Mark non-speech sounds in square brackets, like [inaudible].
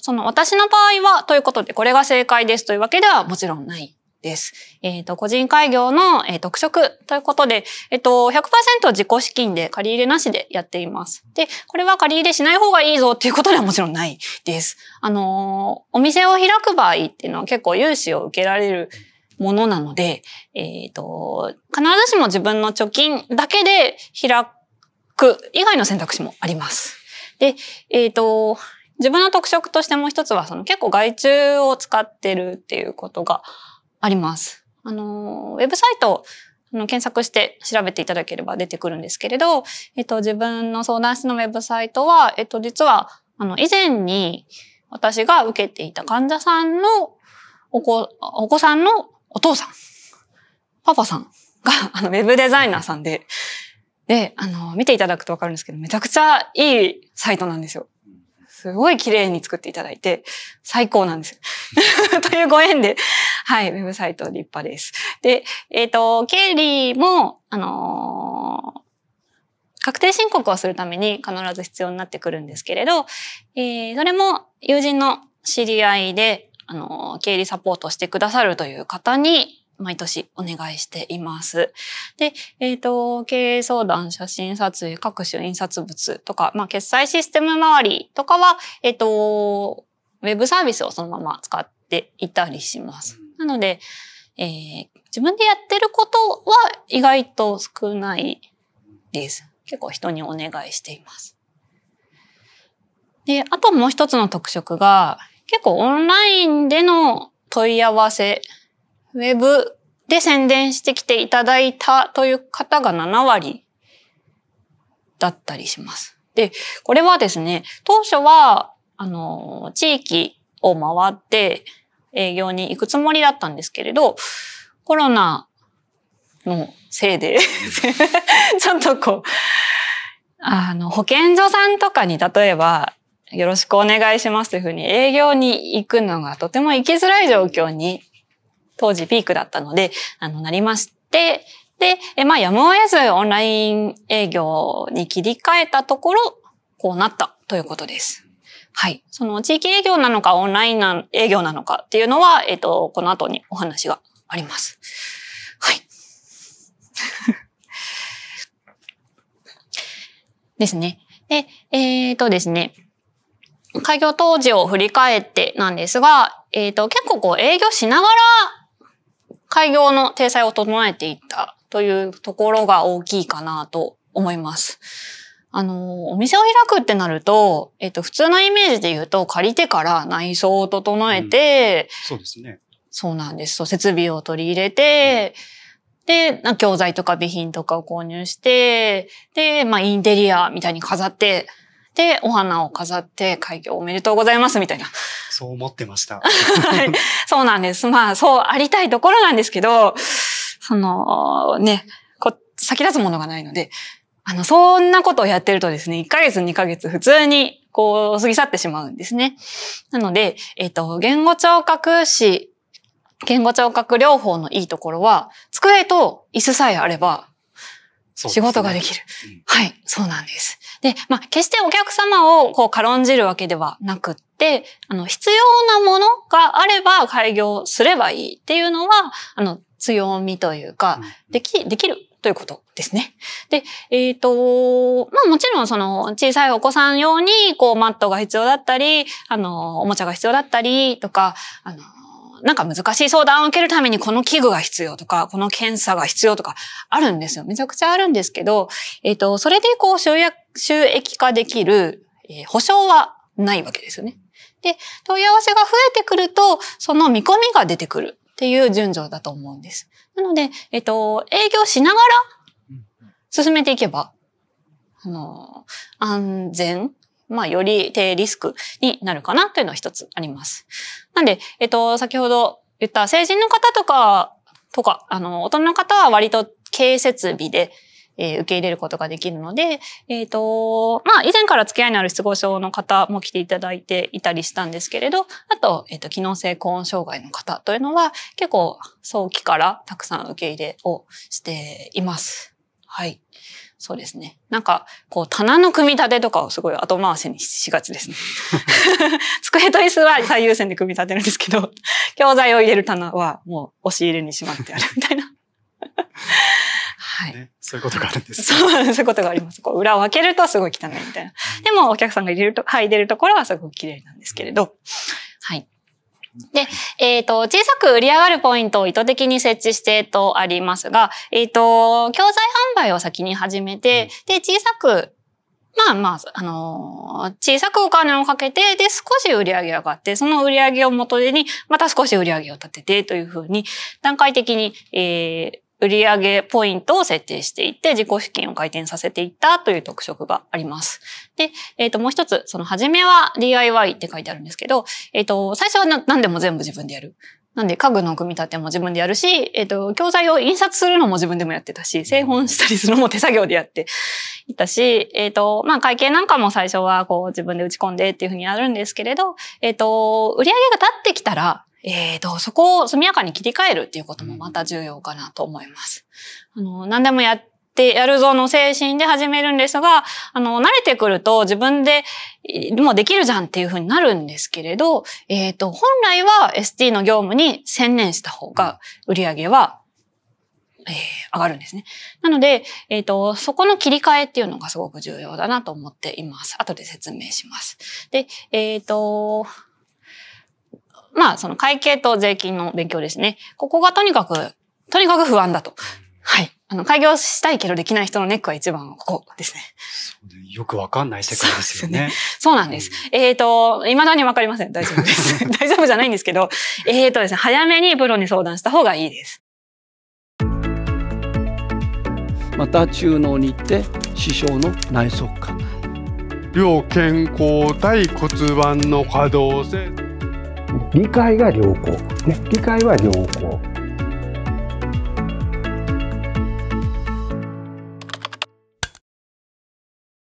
その私の場合はということで、これが正解ですというわけではもちろんないです。えっ、ー、と、個人開業の、えー、特色ということで、えっ、ー、と、100%自己資金で借り入れなしでやっています。で、これは借り入れしない方がいいぞっていうことではもちろんないです。あのー、お店を開く場合っていうのは結構融資を受けられるものなので、えっ、と、必ずしも自分の貯金だけで開く以外の選択肢もあります。で、えっ、と、自分の特色としてもう一つは、その結構外注を使ってるっていうことがあります。あの、ウェブサイト、あの検索して調べていただければ出てくるんですけれど、えっと、自分の相談室のウェブサイトは、えっと、実は、あの、以前に私が受けていた患者さんのお子、お子さんのお父さん、パパさんが、[laughs] あの、ウェブデザイナーさんで、で、あの、見ていただくとわかるんですけど、めちゃくちゃいいサイトなんですよ。すごい綺麗に作っていただいて、最高なんです。[laughs] というご縁で、はい、ウェブサイト立派です。で、えっ、ー、と、経理も、あのー確定申告をするために必ず必要になってくるんですけれど、えー、それも友人の知り合いで、あの、経理サポートしてくださるという方に毎年お願いしています。で、えっ、ー、と、経営相談、写真撮影、各種印刷物とか、まあ、決済システム周りとかは、えっ、ー、と、ウェブサービスをそのまま使っていたりします。なので、えー、自分でやってることは意外と少ないです。結構人にお願いしています。で、あともう一つの特色が、結構オンラインでの問い合わせウェブで宣伝してきていただいたという方が7割だったりします。で、これはですね、当初は、あの、地域を回って営業に行くつもりだったんですけれど、コロナのせいで [laughs] ちょっとこう、あの、保健所さんとかに例えば、よろしくお願いしますというふうに営業に行くのがとても行きづらい状況に当時ピークだったので、あの、なりまして、で、えまあ、やむを得ずオンライン営業に切り替えたところ、こうなったということです。はい。その地域営業なのかオンラインな営業なのかっていうのは、えっ、と、この後にお話があります。はい。[laughs] ですね。で、えっ、とですね。開業当時を振り返ってなんですが、えっ、と、結構こう営業しながら開業の体裁を整えていったというところが大きいかなと思います。あの、お店を開くってなると、えっと、普通のイメージで言うと、借りてから内装を整えて、うん、そうですね。そうなんです。そう、設備を取り入れて、うん、で、教材とか備品とかを購入して、で、まあ、インテリアみたいに飾って、で、お花を飾って、開業おめでとうございますみたいな。そう思ってました。はい、そうなんです。まあ、そうありたいところなんですけど、その、ね、こ先立つものがないので、あの、そんなことをやってるとですね、1ヶ月、2ヶ月、普通に、こう、過ぎ去ってしまうんですね。なので、えっ、ー、と、言語聴覚士、言語聴覚療法のいいところは、机と椅子さえあれば、仕事ができる、ねうん、はい、そうなんです。で、まあ、決してお客様をこう軽んじるわけではなく、あの、必要なものがあれば開業すればいいっていうのは、あの、強みというか、でき、できるということですね。で、えっ、ー、と、まあもちろんその小さいお子さん用にこうマットが必要だったり、あの、おもちゃが必要だったりとか、あの、なんか難しい相談を受けるためにこの器具が必要とか、この検査が必要とかあるんですよ。めちゃくちゃあるんですけど、えっ、ー、と、それでこう収益化できる、えー、保証はないわけですよね。で、問い合わせが増えてくると、その見込みが出てくるっていう順序だと思うんです。なので、えっと、営業しながら進めていけば、あの、安全、まあ、より低リスクになるかなというのは一つあります。なんで、えっと、先ほど言った成人の方とか、とか、あの、大人の方は割と軽設備で、えー、受け入れることができるので、えっ、ー、と、まあ、以前から付き合いのある失語症の方も来ていただいていたりしたんですけれど、あと、えっ、ー、と、機能性高音障害の方というのは、結構早期からたくさん受け入れをしています。はい。そうですね。なんか、こう、棚の組み立てとかをすごい後回しにしがちですね。[laughs] 机と椅子は最優先で組み立てるんですけど、教材を入れる棚はもう押し入れにしまってあるみたいな。はい、そういうことがあるんですそう、そういうことがあります。こう裏を開けるとすごい汚いみたいな。でも、お客さんが入れると、入れるところはすごく綺麗なんですけれど。はい。で、えっ、ー、と、小さく売り上がるポイントを意図的に設置してとありますが、えっ、ー、と、教材販売を先に始めて、で、小さくまあまあ、あのー、小さくお金をかけて、で、少し売り上げ上がって、その売り上げを元手に、また少し売り上げを立てて、というふうに、段階的に、えー、売上ポイントを設定していって自己資金を回転させていったという特色があります。で、えっ、ー、と、もう一つ、その初めは DIY って書いてあるんですけど、えっ、ー、と、最初は何でも全部自分でやる。なんで家具の組み立ても自分でやるし、えっ、ー、と、教材を印刷するのも自分でもやってたし、製本したりするのも手作業でやっていたし、えっ、ー、と、まあ会計なんかも最初はこう自分で打ち込んでっていうふうにやるんですけれど、えっ、ー、と、売り上げが立ってきたら、えーと、そこを速やかに切り替えるっていうこともまた重要かなと思います。あの、何でもやってやるぞの精神で始めるんですが、あの、慣れてくると自分でもできるじゃんっていうふうになるんですけれど、えっ、ー、と、本来は ST の業務に専念した方が売り上げはえー、上がるんですね。なので、えっ、ー、と、そこの切り替えっていうのがすごく重要だなと思っています。後で説明します。で、えっ、ー、と、その会計と税金の勉強ですね。ここがとにかく、とにかく不安だと。はい。あの、開業したいけどできない人のネックは一番ここですね。よくわかんない世界ですよね。そう、ね,、なんです。うん、えっ、ー、と、未だにわかりません。大丈夫です。[laughs] 大丈夫じゃないんですけど、えっ、ー、とですね、早めにプロに相談した方がいいです。また中脳に行って、師匠の内側管。両肩甲対骨盤の可動性。理解が良好、ね、理解は良好